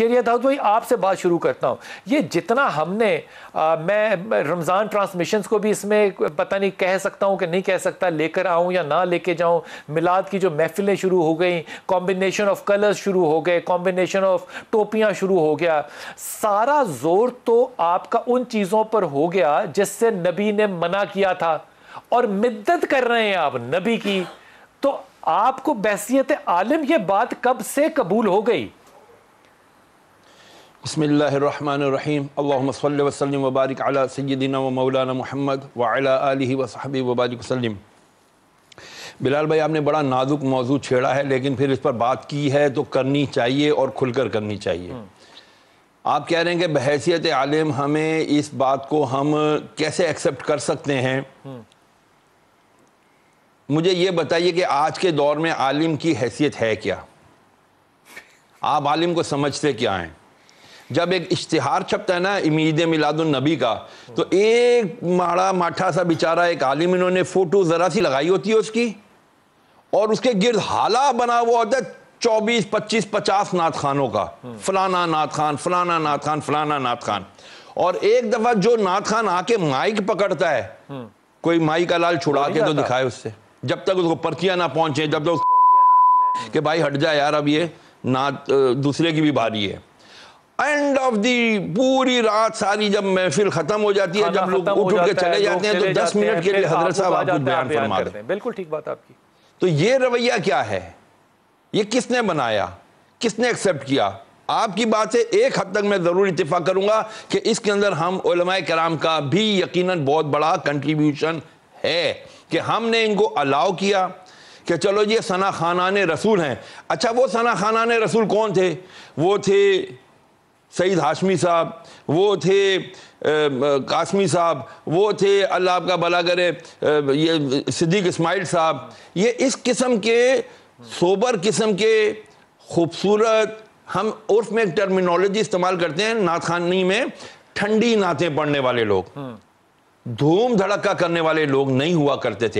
शरियत तो हाउस भाई आपसे बात शुरू करता हूँ ये जितना हमने आ, मैं रमज़ान ट्रांसमिशन को भी इसमें पता नहीं कह सकता हूँ कि नहीं कह सकता लेकर आऊँ या ना लेके जाऊँ मिलाद की जो महफिलें शुरू हो गई कॉम्बिनेशन ऑफ कलर्स शुरू हो गए कॉम्बिनेशन ऑफ टोपियाँ शुरू हो गया सारा जोर तो आपका उन चीज़ों पर हो गया जिससे नबी ने मना किया था और मिद्दत कर रहे हैं आप नबी की तो आपको बहसीत आलिम ये बात कब से कबूल हो गई बसमीम वसलम वबारक अला सैदिना व मौलाना महमद वाला आलि वसहब वबारक वसलम बिलाल भाई आपने बड़ा नाजुक मौजू छेड़ा है लेकिन फिर इस पर बात की है तो करनी चाहिए और खुलकर करनी चाहिए हम्म। आप कह रहे हैं कि बहसीत आलिम हमें इस बात को हम कैसे एक्सेप्ट कर सकते हैं हम्म। मुझे ये बताइए कि आज के दौर में आलिम की हैसियत है क्या आप आलिम को समझते क्या हैं जब एक इश्तहार छपता है ना इमीद मिलादुलनबी का तो एक माड़ा माठा सा बेचारा एक आलिम इन्होंने फ़ोटो ज़रा सी लगाई होती है उसकी और उसके गिर्द हाला बना हुआ होता है चौबीस पच्चीस पचास नाथ खानों का फलाना नाथ खान फलाना नाथ खान फलाना नाथ खान और एक दफ़ा जो नाथ खान आके माइक पकड़ता है कोई माई का लाल छुड़ा के तो दिखाए उससे जब तक उसको पर्चियाँ ना पहुंचे जब तक कि भाई हट जाए यार अब ये नाथ दूसरे की भी भारी है एंड ऑफ दी पूरी रात सारी जब महफिल खत्म हो जाती है जब लोग उठ उठ के चले जाते हैं तो दस मिनट के लिए हजरत साहब आप कुछ बयान फरमा हैं बिल्कुल ठीक बात आपकी तो ये रवैया क्या है ये किसने बनाया किसने एक्सेप्ट किया आपकी बात से एक हद तक मैं ज़रूर इतफा करूंगा कि इसके अंदर हम कराम का भी यकीनन बहुत बड़ा कंट्रीब्यूशन है कि हमने इनको अलाउ किया कि चलो जी सना खाना रसूल हैं अच्छा वो सना खाना रसूल कौन थे वो थे सईद हाशमी साहब वो थे कासमी साहब वो थे अल्लाह आपका भला करे ये सिद्दीक इस्माइल साहब ये इस किस्म के सोबर किस्म के खूबसूरत हम उर्फ में एक टर्मिनोलॉजी इस्तेमाल करते हैं नाथखानी में ठंडी नातें पढ़ने वाले लोग हम्म। धूम धड़का करने वाले लोग नहीं हुआ करते थे